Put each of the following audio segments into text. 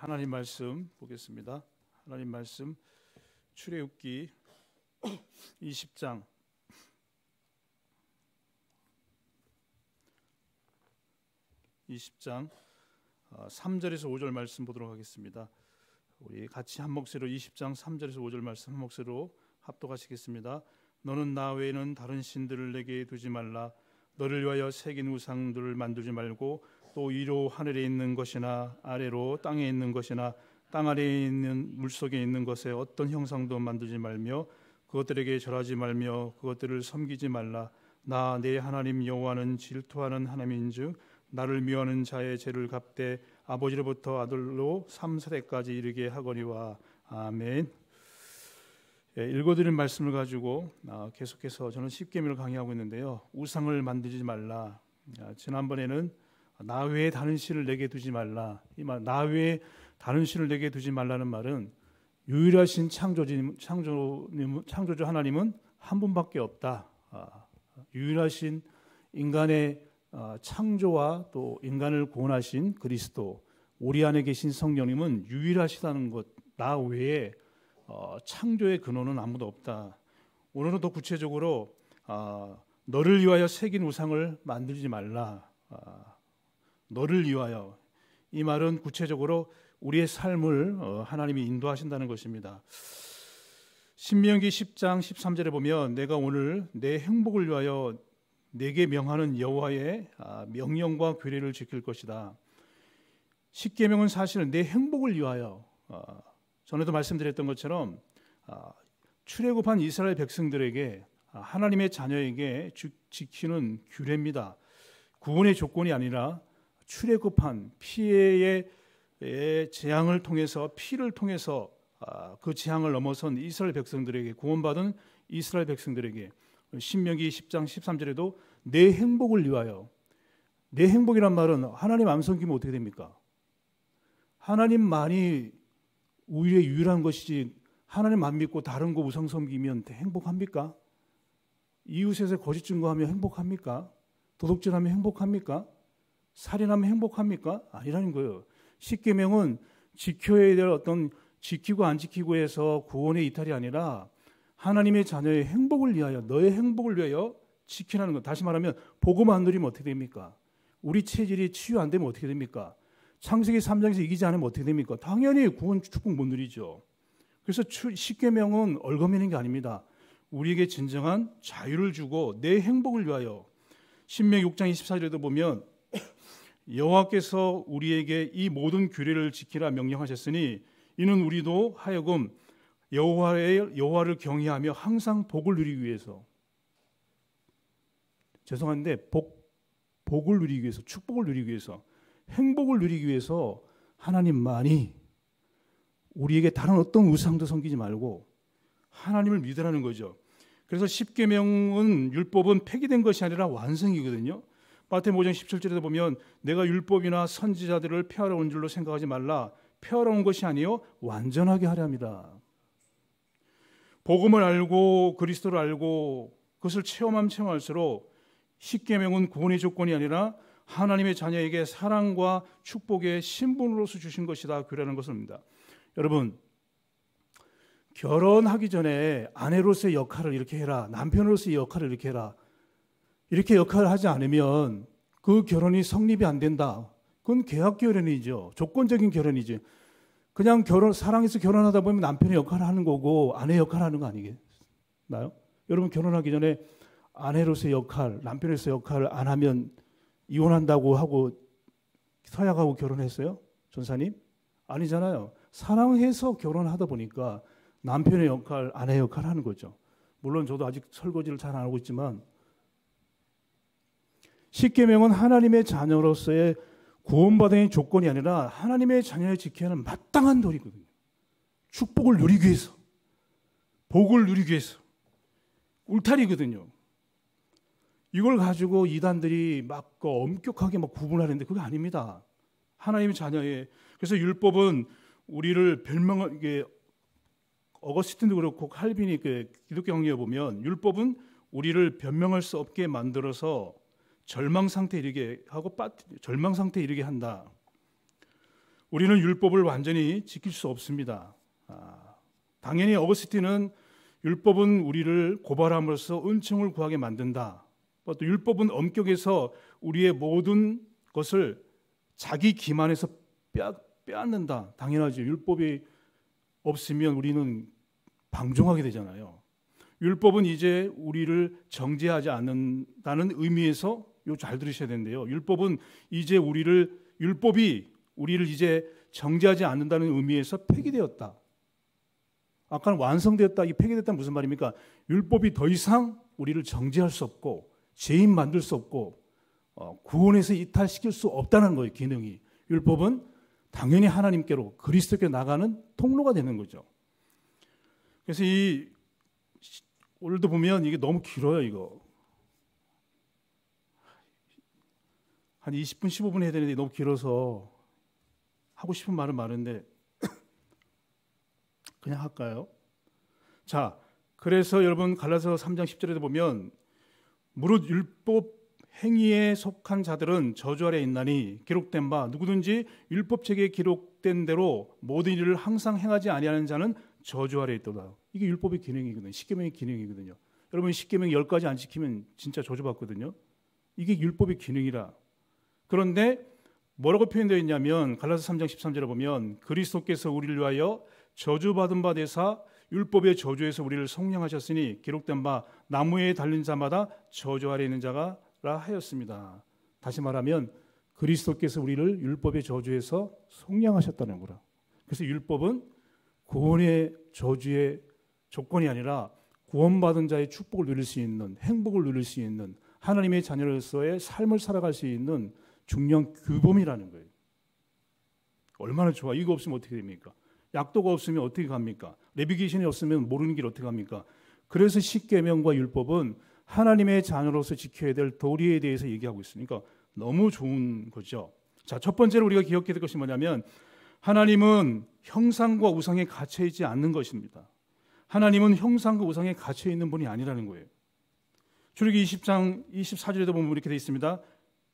하나님 말씀 보겠습니다. 하나님 말씀 출애굽기 20장 20장 3절에서 5절 말씀 보도록 하겠습니다. 우리 같이 한 목소리로 20장 3절에서 5절 말씀 한 목소리로 합독하시겠습니다. 너는 나 외에는 다른 신들을 내게 두지 말라. 너를 위하여 새긴 우상들을 만들지 말고 또 위로 하늘에 있는 것이나 아래로 땅에 있는 것이나 땅 아래에 있는 물 속에 있는 것에 어떤 형상도 만들지 말며 그것들에게 절하지 말며 그것들을 섬기지 말라 나 내 하나님 여호와는 질투하는 하나님인즉 나를 미워하는 자의 죄를 갚되 아버지로부터 아들로 삼세대까지 이르게 하거니와 아멘. 예, 읽어드린 말씀을 가지고 아, 계속해서 저는 십계명을 강의하고 있는데요. 우상을 만들지 말라. 아, 지난번에는 나 외에 다른 신을 내게 두지 말라. 이말나 외에 다른 신을 내게 두지 말라는 말은 유일하신 창조주님, 창조님, 창조주 하나님은 한 분밖에 없다. 아, 유일하신 인간의 아, 창조와 또 인간을 구원하신 그리스도, 우리 안에 계신 성령님은 유일하시다는 것, 나 외에 어, 창조의 근원은 아무도 없다. 오늘은 더 구체적으로 아, 너를 위하여 새긴 우상을 만들지 말라. 너를 위하여 이 말은 구체적으로 우리의 삶을 어, 하나님이 인도하신다는 것입니다. 신명기 10장 13절에 보면 내가 오늘 내 행복을 위하여 내게 명하는 여호와의 아, 명령과 규례를 지킬 것이다. 십계명은 사실내 행복을 위하여 어, 전에도 말씀드렸던 것처럼 아, 출애굽한 이스라엘 백성들에게 아, 하나님의 자녀에게 지키는 규례입니다. 구원의 조건이 아니라 출애굽한 피해의 예, 재앙을 통해서 피를 통해서 아, 그 재앙을 넘어선 이스라엘 백성들에게 구원받은 이스라엘 백성들에게 신명기 10장 13절에도 내 행복을 위하여 내 행복이란 말은 하나님 안 섬기면 어떻게 됩니까? 하나님만이 우리의 유일한 것이지 하나님 안 믿고 다른 거 우상 섬기면 행복합니까? 이웃에서 거짓 증거하며 행복합니까? 도둑질하면 행복합니까? 살인하면 행복합니까? 아니라는 거예요. 십계명은 지켜야 될 어떤 지키고 안 지키고 해서 구원의 이탈이 아니라 하나님의 자녀의 행복을 위하여 너의 행복을 위하여 지키라는 거. 다시 말하면 복음 안 누리면 어떻게 됩니까? 우리 체질이 치유 안 되면 어떻게 됩니까? 창세기 3장에서 이기지 않으면 어떻게 됩니까? 당연히 구원 축복 못 누리죠. 그래서 십계명은 얼거미는 게 아닙니다. 우리에게 진정한 자유를 주고 내 행복을 위하여 신명 6장 24절에도 보면 여호와께서 우리에게 이 모든 규례를 지키라 명령하셨으니 이는 우리도 하여금 여호와의 여호와를 경외하며 항상 복을 누리기 위해서 죄송한데 복 복을 누리기 위해서 축복을 누리기 위해서 행복을 누리기 위해서 하나님만이 우리에게 다른 어떤 우상도 섬기지 말고 하나님을 믿으라는 거죠. 그래서 십계명은 율법은 폐기된 것이 아니라 완성이거든요. 마태복음 5장 17절에서 보면 내가 율법이나 선지자들을 폐하러 온 줄로 생각하지 말라. 폐하러 온 것이 아니요 완전하게 하려 합니다. 복음을 알고 그리스도를 알고 그것을 체험함 체험할수록 십계명은 구원의 조건이 아니라 하나님의 자녀에게 사랑과 축복의 신분으로서 주신 것이다 그라는 것입니다. 여러분 결혼하기 전에 아내로서의 역할을 이렇게 해라 남편으로서의 역할을 이렇게 해라 이렇게 역할을 하지 않으면 그 결혼이 성립이 안 된다. 그건 계약 결혼이죠. 조건적인 결혼이죠. 그냥 결혼 사랑해서 결혼하다 보면 남편의 역할을 하는 거고 아내 역할을 하는 거 아니겠나요? 여러분 결혼하기 전에 아내로서의 역할, 남편에서 역할을 안 하면 이혼한다고 하고 서약하고 결혼했어요? 전사님? 아니잖아요. 사랑해서 결혼하다 보니까 남편의 역할, 아내 역할 을 하는 거죠. 물론 저도 아직 설거지를 잘 안 하고 있지만 십계명은 하나님의 자녀로서의 구원받은 조건이 아니라 하나님의 자녀를 지켜야 하는 마땅한 도리거든요. 축복을 누리기 위해서, 복을 누리기 위해서, 울타리거든요. 이걸 가지고 이단들이 막 그 엄격하게 막 구분하는데 그게 아닙니다. 하나님의 자녀의 그래서 율법은 우리를 별명을 이게 어거스틴도 그렇고 칼빈이 그 기독교 경리에 보면 율법은 우리를 변명할 수 없게 만들어서 절망 상태 이르게 하고 절망 상태 이르게 한다. 우리는 율법을 완전히 지킬 수 없습니다. 아, 당연히 어거스틴은 율법은 우리를 고발함으로써 은총을 구하게 만든다. 뭐 또 율법은 엄격해서 우리의 모든 것을 자기 기만에서 빼, 빼앗는다. 당연하지. 율법이 없으면 우리는 방종하게 되잖아요. 율법은 이제 우리를 정죄하지 않는다는 의미에서 요잘 들으셔야 되는데요. 율법은 이제 우리를 율법이 우리를 이제 정죄하지 않는다는 의미에서 폐기되었다. 아까는 완성되었다. 이 폐기됐다 는 무슨 말입니까? 율법이 더 이상 우리를 정죄할 수 없고 죄인 만들 수 없고 어, 구원에서 이탈시킬 수 없다는 거예요. 기능이 율법은 당연히 하나님께로 그리스도께 나가는 통로가 되는 거죠. 그래서 이 오늘도 보면 이게 너무 길어요. 이거 한 20분, 15분 해야 되는데 너무 길어서 하고 싶은 말은 많은데 그냥 할까요? 자, 그래서 여러분 갈라서 3장 10절에도 보면 무릇 율법 행위에 속한 자들은 저주 아래 있나니 기록된 바 누구든지 율법 책에 기록된 대로 모든 일을 항상 행하지 아니하는 자는 저주 아래 있도다. 이게 율법의 기능이거든요. 십계명의 기능이거든요. 여러분 십계명 10가지 안 지키면 진짜 저주받거든요. 이게 율법의 기능이라 그런데 뭐라고 표현되어 있냐면 갈라서 3장 13절에 보면 그리스도께서 우리를 위하여 저주받은 바대사 율법의 저주에서 우리를 성량하셨으니 기록된 바 나무에 달린 자마다 저주 아래 있는 자가라 하였습니다. 다시 말하면 그리스도께서 우리를 율법의 저주에서 성량하셨다는 거라. 그래서 율법은 구원의 저주의 조건이 아니라 구원받은 자의 축복을 누릴 수 있는 행복을 누릴 수 있는 하나님의 자녀로서의 삶을 살아갈 수 있는 중년 규범이라는 거예요. 얼마나 좋아. 이거 없으면 어떻게 됩니까? 약도가 없으면 어떻게 갑니까? 레비게이션이 없으면 모르는 길 어떻게 갑니까? 그래서 십계명과 율법은 하나님의 자녀로서 지켜야 될 도리에 대해서 얘기하고 있으니까 너무 좋은 거죠. 자, 첫 번째로 우리가 기억해야 될 것이 뭐냐면 하나님은 형상과 우상에 갇혀 있지 않는 것입니다. 하나님은 형상과 우상에 갇혀 있는 분이 아니라는 거예요. 주력기 20장 24절에도 보면 이렇게 되어 있습니다.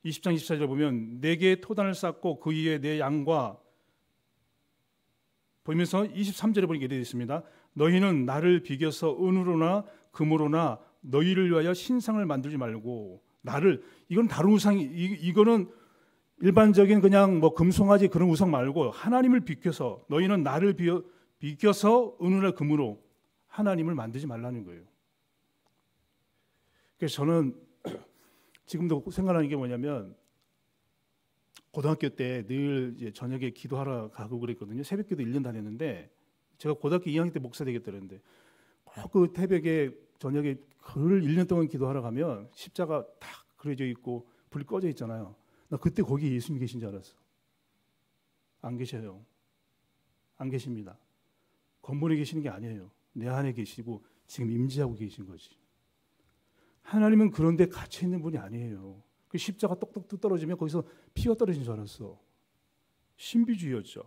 20장 24절 보면 네 개의 토단을 쌓고 그 위에 네 양과 보면서 23절에 보니까 이게 되어 있습니다. 너희는 나를 비겨서 은으로나 금으로나 너희를 위하여 신상을 만들지 말고 나를 이건 다른 우상이 이, 거는 일반적인 그냥 뭐 금송아지 그런 우상 말고 하나님을 비켜서 너희는 나를 비 비켜서 은으로나 금으로 하나님을 만들지 말라는 거예요. 그래서 저는 지금도 생각나는 게 뭐냐면 고등학교 때 늘 저녁에 기도하러 가고 그랬거든요. 새벽기도 1년 다녔는데 제가 고등학교 2학년 때 목사 되겠다는데 꼭그 태백에 저녁에 그를 1년 동안 기도하러 가면 십자가 탁 그려져 있고 불이 꺼져 있잖아요. 나 그때 거기 예수님 계신 줄 알았어. 안 계셔요. 안 계십니다. 건물에 계시는 게 아니에요. 내 안에 계시고 지금 임지하고 계신 거지. 하나님은 그런데 갇혀 있는 분이 아니에요. 그 십자가 똑똑 떨어지면 거기서 피가 떨어진 줄 알았어. 신비주의였죠.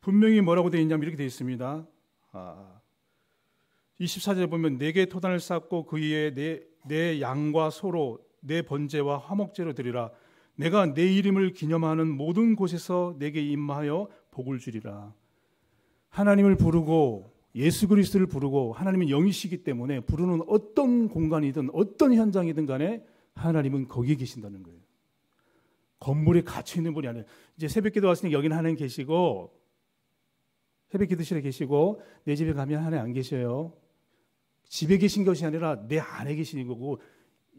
분명히 뭐라고 되 있냐면 이렇게 되 있습니다. 아, 24절에 보면 네 개의 토단을 쌓고 그 위에 네, 네 양과 소로 네 번제와 화목제로 드리라. 내가 내 이름을 기념하는 모든 곳에서 내게 임하여 복을 주리라. 하나님을 부르고 예수 그리스도를 부르고 하나님은 영이시기 때문에 부르는 어떤 공간이든 어떤 현장이든 간에 하나님은 거기에 계신다는 거예요. 건물에 갇혀 있는 분이 아니에요. 이제 새벽기도 왔으니 여기는 하나님 계시고 새벽기도실에 계시고 내 집에 가면 하나님 안 계셔요. 집에 계신 것이 아니라 내 안에 계신 거고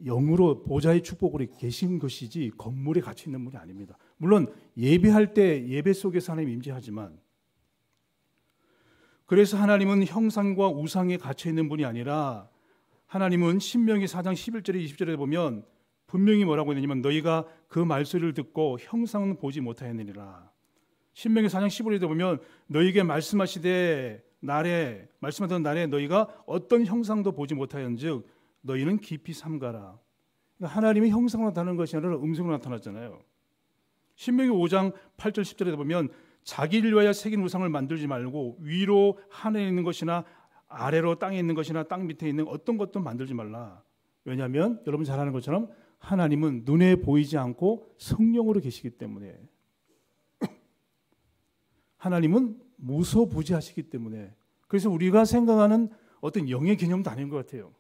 영으로 보좌의 축복으로 계신 것이지 건물에 갇혀 있는 분이 아닙니다. 물론 예배할 때 예배 속에서 하나님 임재하지만 그래서 하나님은 형상과 우상에 갇혀 있는 분이 아니라 하나님은 신명기 4장 11절에 20절에 보면 분명히 뭐라고 했냐면 너희가 그 말소리를 듣고 형상은 보지 못하였느니라. 신명기 4장 15절에 보면 너희에게 말씀하시되 날에 말씀하던 날에 너희가 어떤 형상도 보지 못하였즉 너희는 깊이 삼가라. 그러니까 하나님이 형상으로 나타나는 것이 아니라 음성으로 나타났잖아요. 신명기 5장 8절 10절에 보면 자기를 위하여 새긴 우상을 만들지 말고 위로 하늘에 있는 것이나 아래로 땅에 있는 것이나 땅 밑에 있는 어떤 것도 만들지 말라. 왜냐하면 여러분 잘 아는 것처럼 하나님은 눈에 보이지 않고 성령으로 계시기 때문에 하나님은 무소부지하시기 때문에 그래서 우리가 생각하는 어떤 영의 개념도 아닌 것 같아요.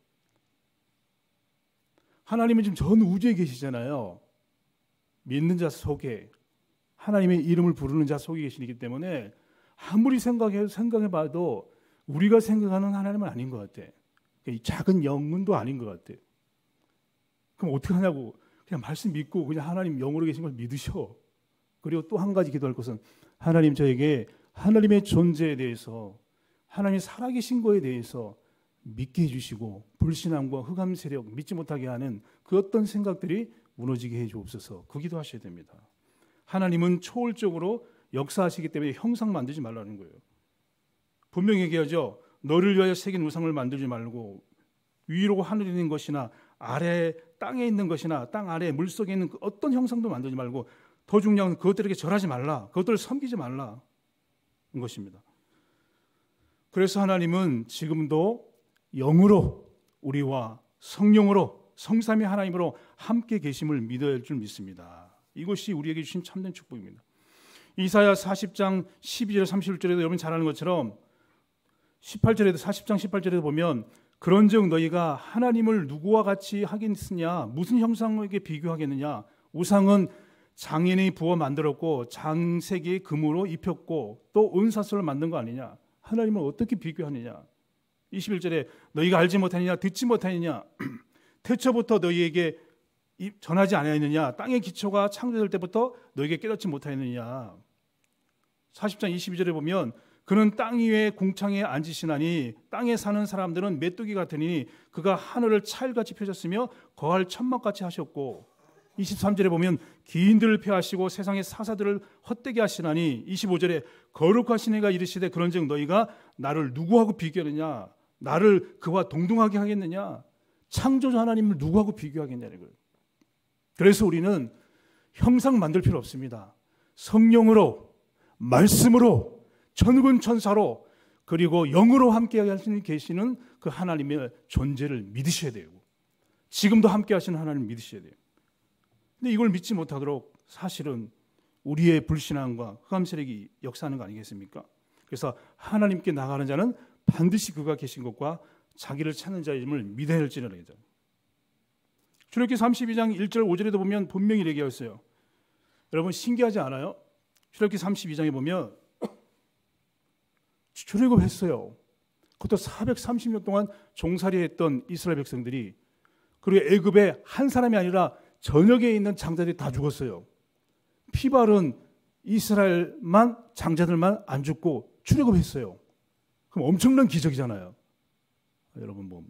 하나님은 지금 전 우주에 계시잖아요. 믿는 자 속에 하나님의 이름을 부르는 자 속에 계시기 때문에 아무리 생각해 생각해봐도 우리가 생각하는 하나님은 아닌 것 같아. 그러니까 이 작은 영문도 아닌 것 같아. 그럼 어떻게 하냐고 그냥 말씀 믿고 그냥 하나님 영으로 계신 걸 믿으셔. 그리고 또 한 가지 기도할 것은 하나님 저에게 하나님의 존재에 대해서 하나님 살아계신 거에 대해서 믿게 해주시고 불신함과 흑암 세력 믿지 못하게 하는 그 어떤 생각들이 무너지게 해주옵소서 그 기도하셔야 됩니다. 하나님은 초월적으로 역사하시기 때문에 형상 만들지 말라는 거예요. 분명히 얘기하죠. 너를 위하여 새긴 우상을 만들지 말고 위로 하늘에 있는 것이나 아래 땅에 있는 것이나 땅 아래 물속에 있는 그 어떤 형상도 만들지 말고 더 중요한 그것들에게 절하지 말라. 그것들을 섬기지 말라. 는 것입니다. 그래서 하나님은 지금도 영으로 우리와 성령으로 성삼위 하나님으로 함께 계심을 믿어야 할 줄 믿습니다. 이것이 우리에게 주신 참된 축복입니다. 이사야 40장 12절 31절에도 여러분 잘 아는 것처럼 18절에도 40장 18절에도 보면 그런즉 너희가 하나님을 누구와 같이 하겠느냐 무슨 형상에게 비교하겠느냐 우상은 장인이 부어 만들었고 장색이 금으로 입혔고 또 은사슬로 만든 거 아니냐 하나님을 어떻게 비교하느냐 21절에 너희가 알지 못하느냐 듣지 못하느냐 태초부터 너희에게 전하지 아니하였느냐 땅의 기초가 창조될 때부터 너에게 깨닫지 못하였느냐 40장 22절에 보면 그는 땅 위에 공창에 앉으시나니 땅에 사는 사람들은 메뚜기 같으니 그가 하늘을 찰같이 펴셨으며 거할 천막같이 하셨고 23절에 보면 기인들을 폐하시고 세상의 사사들을 헛되게 하시나니 25절에 거룩하신 이가 이르시되 그런즉 너희가 나를 누구하고 비교하느냐 나를 그와 동등하게 하겠느냐 창조주 하나님을 누구하고 비교하겠냐는 거예요. 그래서 우리는 형상 만들 필요 없습니다. 성령으로, 말씀으로, 전군 천사로, 그리고 영으로 함께 하시는 계시는 그 하나님의 존재를 믿으셔야 돼요. 지금도 함께 하시는 하나님 믿으셔야 돼요. 근데 이걸 믿지 못하도록 사실은 우리의 불신앙과 흑암 세력이 역사하는 거 아니겠습니까? 그래서 하나님께 나가는 자는 반드시 그가 계신 것과 자기를 찾는 자임을 믿어야 할지는 알겠죠. 출애굽기 32장 1절 5절에도 보면 분명히 얘기하였어요. 여러분 신기하지 않아요? 출애굽기 32장에 보면 출애굽했어요. 그것도 430년 동안 종살이했던 이스라엘 백성들이 그리고 애굽의 한 사람이 아니라 전역에 있는 장자들이 다 죽었어요. 피발은 이스라엘만 장자들만 안 죽고 출애굽했어요. 그럼 엄청난 기적이잖아요. 여러분 뭐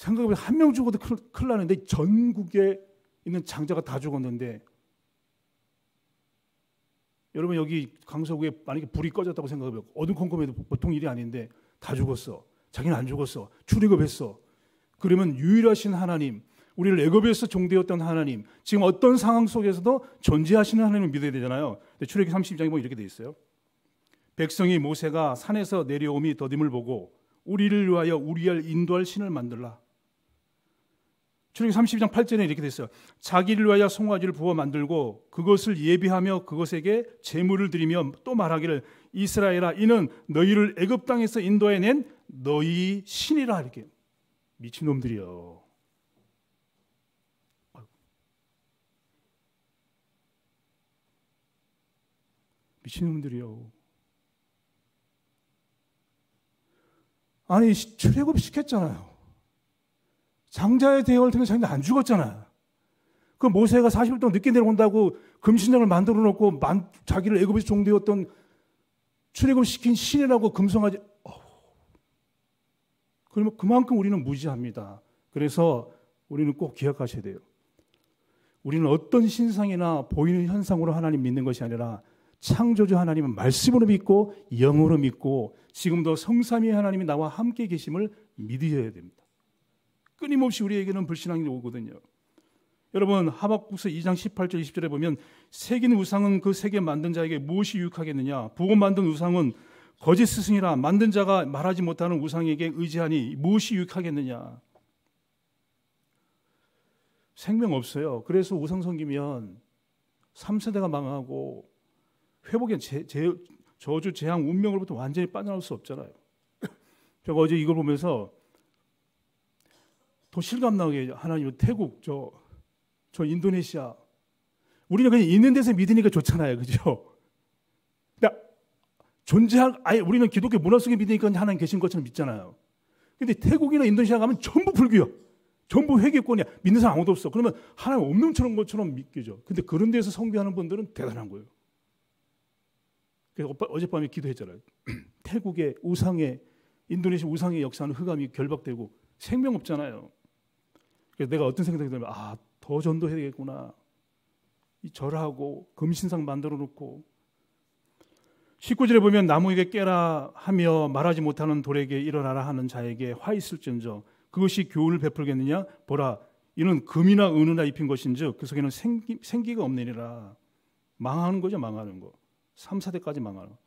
생각해보면 한 명 죽어도 큰일 나는데 전국에 있는 장자가 다 죽었는데 여러분 여기 강서구에 만약에 불이 꺼졌다고 생각해봐요. 어두컴컴해도 보통 일이 아닌데 다 죽었어. 자기는 안 죽었어. 출애굽했어. 그러면 유일하신 하나님, 우리를 애굽에서 종되었던 하나님, 지금 어떤 상황 속에서도 존재하시는 하나님을 믿어야 되잖아요. 출애굽 30장에 보면 이렇게 돼 있어요. 백성이 모세가 산에서 내려오미 더딤을 보고 우리를 위하여 우리를 인도할 신을 만들라. 출애굽기 32장 8절에 이렇게 돼 있어요. 자기를 위하여 송아지를 부어 만들고 그것을 예비하며 그것에게 제물을 드리며 또 말하기를 이스라엘아 이는 너희를 애굽 땅에서 인도해 낸 너희 신이라 이렇게 미친놈들이여. 미친놈들이여. 아니 출애굽 시켰잖아요. 장자의 대열을 통해 자기는 안죽었잖아그 모세가 40일 동안 늦게 내려온다고 금신장을 만들어 놓고 만, 자기를 애굽에서 종되었던 출애굽 시킨 신이라고 금성하지. 어후. 그러면 그만큼 우리는 무지합니다. 그래서 우리는 꼭 기억하셔야 돼요. 우리는 어떤 신상이나 보이는 현상으로 하나님 믿는 것이 아니라 창조주 하나님은 말씀으로 믿고 영으로 믿고 지금도 성삼위 하나님이 나와 함께 계심을 믿으셔야 됩니다. 끊임없이 우리에게는 불신앙이 오거든요. 여러분 하박국서 2장 18절 20절에 보면 새긴 우상은 그 세계 만든 자에게 무엇이 유익하겠느냐 보고 만든 우상은 거짓 스승이라 만든 자가 말하지 못하는 우상에게 의지하니 무엇이 유익하겠느냐 생명 없어요 그래서 우상 섬기면 3세대가 망하고 회복의 제, 제, 저주 재앙 운명으로부터 완전히 빠져나올 수 없잖아요 제가 어제 이걸 보면서 더 실감나게 하나님 태국 저, 저 인도네시아 우리는 그냥 있는 데서 믿으니까 좋잖아요, 그죠? 그러니까 존재할 아예 우리는 기독교 문화 속에 믿으니까 하나님 계신 것처럼 믿잖아요. 근데 태국이나 인도네시아 가면 전부 불교야. 전부 회계권이야 믿는 사람 아무도 없어. 그러면 하나님 없는 처럼 것처럼 믿기죠. 근데 그런 데서 성비하는 분들은 대단한 거예요. 그래서 오빠, 어젯밤에 기도했잖아요. 태국의 우상의 인도네시아 우상의 역사는 흑암이 결박되고 생명 없잖아요. 그래서 내가 어떤 생각이 들면 아 더 전도해야 되겠구나. 이 절하고 금신상 만들어 놓고 19절에 보면 나무에게 깨라 하며 말하지 못하는 돌에게 일어나라 하는 자에게 화 있을진저 그것이 교훈을 베풀겠느냐 보라 이는 금이나 은으나 입힌 것인즉 그 속에는 생기, 생기가 없느니라 망하는 거죠 망하는 거 3, 4대까지 망하는 거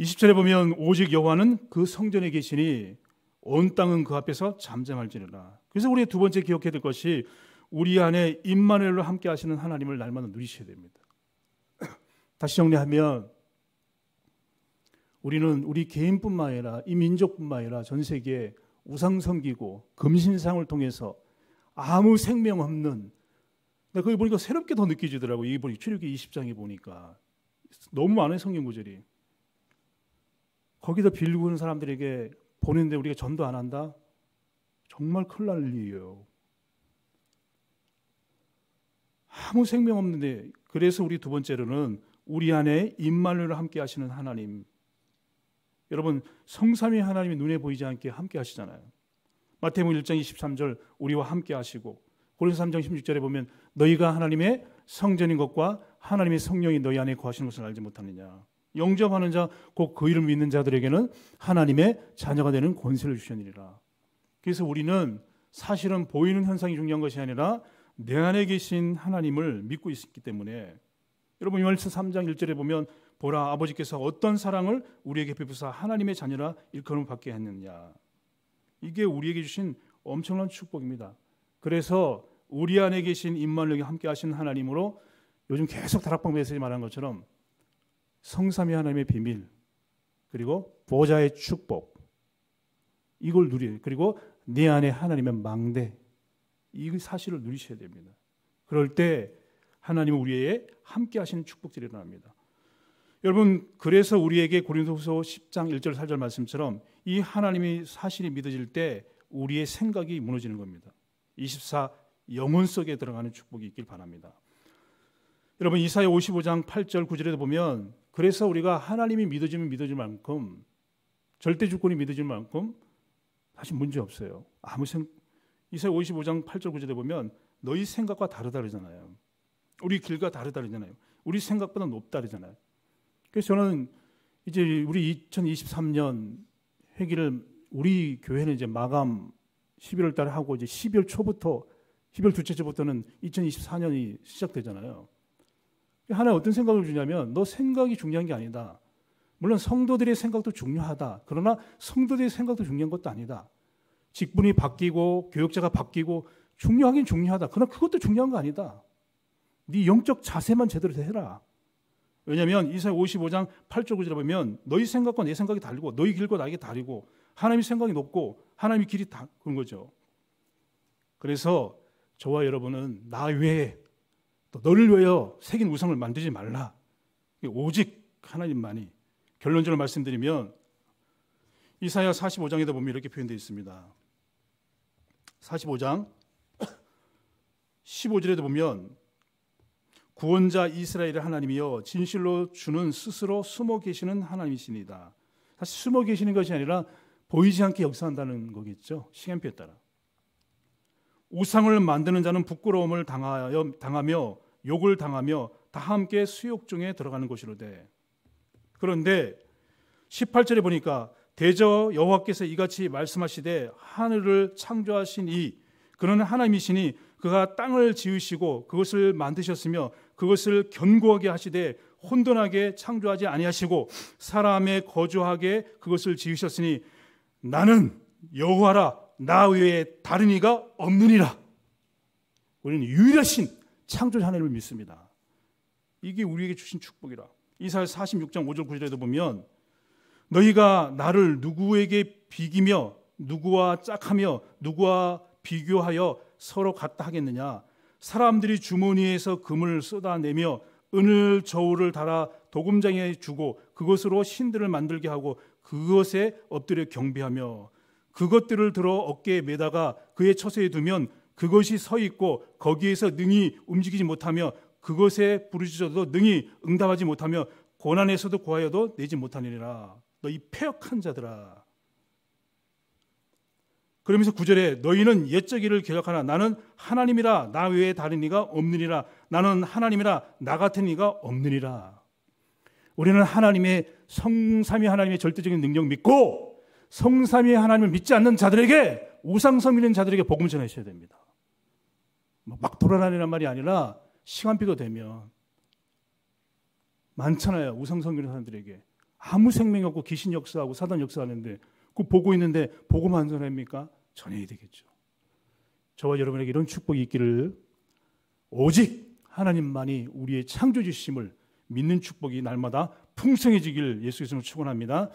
20절에 보면 오직 여호와는 그 성전에 계시니 온 땅은 그 앞에서 잠잠할지니라. 그래서 우리의 두 번째 기억해야 될 것이 우리 안에 임마누엘로 함께 하시는 하나님을 날마다 누리셔야 됩니다. 다시 정리하면 우리는 우리 개인뿐만 아니라 이 민족뿐만 아니라 전 세계에 우상 섬기고 금신상을 통해서 아무 생명 없는 근데 거기 보니까 새롭게 더 느껴지더라고. 이게 보니 출애굽기 20장에 보니까 너무 많은 성경 구절이 거기다 빌고 있는 사람들에게 보는데 우리가 전도 안 한다? 정말 큰일 날 일이에요. 아무 생명 없는데 그래서 우리 두 번째로는 우리 안에 임마누엘 함께 하시는 하나님. 여러분 성삼위 하나님이 눈에 보이지 않게 함께 하시잖아요. 마태복음 1장 23절 우리와 함께 하시고 고린도 3장 16절에 보면 너희가 하나님의 성전인 것과 하나님의 성령이 너희 안에 거하시는 것을 알지 못하느냐. 영접하는 자, 곧 그 이름 믿는 자들에게는 하나님의 자녀가 되는 권세를 주셨느니라. 그래서 우리는 사실은 보이는 현상이 중요한 것이 아니라 내 안에 계신 하나님을 믿고 있기 때문에 여러분 요한일서 3장 1절에 보면 보라 아버지께서 어떤 사랑을 우리에게 베푸사 하나님의 자녀라 일컬음 받게 했느냐. 이게 우리에게 주신 엄청난 축복입니다. 그래서 우리 안에 계신 임만력이 함께 하신 하나님으로 요즘 계속 다락방 메시지 말한 것처럼 성삼위 하나님의 비밀 그리고 보좌의 축복 이걸 누리 그리고 내 안에 하나님의 망대 이 사실을 누리셔야 됩니다. 그럴 때 하나님은 우리의 함께 하시는 축복들이 일어납니다. 여러분 그래서 우리에게 고린도후서 10장 1절 4절 말씀처럼 이 하나님의 사실이 믿어질 때 우리의 생각이 무너지는 겁니다. 24 영혼 속에 들어가는 축복이 있길 바랍니다. 여러분 이사야 55장 8절 9절에도 보면 그래서 우리가 하나님이 믿어지면 믿어질 만큼 절대 주권이 믿어질 만큼 사실 문제 없어요. 아무 생이사 55장 8절 9절에 보면 너희 생각과 다르다 그잖아요 우리 길과 다르다 그잖아요 우리 생각보다 높다 그잖아요 그래서 저는 이제 우리 2023년 회기를 우리 교회는 이제 마감 11월 달에 하고 이제 12월 초부터 12월 둘째 주부터는 2024년이 시작되잖아요. 하나 의 어떤 생각을 주냐면 너 생각이 중요한 게 아니다. 물론 성도들의 생각도 중요하다. 그러나 성도들의 생각도 중요한 것도 아니다. 직분이 바뀌고 교육자가 바뀌고 중요하긴 중요하다. 그러나 그것도 중요한 거 아니다. 네 영적 자세만 제대로 해라. 왜냐하면 이사야 55장 8절 9절에 보면 너희 생각과 내 생각이 다르고 너희 길과 나에게 다르고 하나님의 생각이 높고 하나님의 길이 다 그런 거죠. 그래서 저와 여러분은 나 외에 또 너를 위하여 새긴 우상을 만들지 말라. 오직 하나님만이. 결론적으로 말씀드리면 이사야 45장에다 보면 이렇게 표현되어 있습니다. 45장 15절에도 보면 구원자 이스라엘의 하나님이여 진실로 주는 스스로 숨어 계시는 하나님이십니다 사실 숨어 계시는 것이 아니라 보이지 않게 역사한다는 거겠죠. 시간표에 따라. 우상을 만드는 자는 부끄러움을 당하여 당하며 욕을 당하며 다 함께 수욕중에 들어가는 것이로되 그런데 18절에 보니까 대저 여호와께서 이같이 말씀하시되 하늘을 창조하신 이 그는 하나님이시니 그가 땅을 지으시고 그것을 만드셨으며 그것을 견고하게 하시되 혼돈하게 창조하지 아니하시고 사람의 거주하게 그것을 지으셨으니 나는 여호와라 나 외에 다른 이가 없느니라 우리는 유일하신 창조주 하나님을 믿습니다. 이게 우리에게 주신 축복이라. 이사야 46장 5절 9절에도 보면 너희가 나를 누구에게 비기며 누구와 짝하며 누구와 비교하여 서로 같다 하겠느냐 사람들이 주머니에서 금을 쏟아내며 은을 저울을 달아 도금장에 주고 그것으로 신들을 만들게 하고 그것에 엎드려 경배하며 그것들을 들어 어깨에 매다가 그의 처세에 두면 그것이 서 있고 거기에서 능히 움직이지 못하며 그것에 부르짖어도 능히 응답하지 못하며 고난에서도 구하여도 내지 못하느니라. 너희 폐역한 자들아. 그러면서 구절에 너희는 옛적 일을 기억하나 나는 하나님이라 나 외에 다른 이가 없느니라 나는 하나님이라 나 같은 이가 없느니라. 우리는 하나님의 성삼위 하나님의 절대적인 능력 믿고 성삼위 하나님을 믿지 않는 자들에게 우상 섬기는 자들에게 복음을 전하셔야 됩니다. 막 돌아다니란 말이 아니라 시간표도 되면 많잖아요. 우상성기는 사람들에게. 아무 생명 이 없고 귀신 역사하고 사단 역사하는데 그 보고 있는데 보고만 한사니까 전해야 되겠죠. 저와 여러분에게 이런 축복이 있기를 오직 하나님만이 우리의 창조주심을 믿는 축복이 날마다 풍성해지길 예수께서 축원합니다.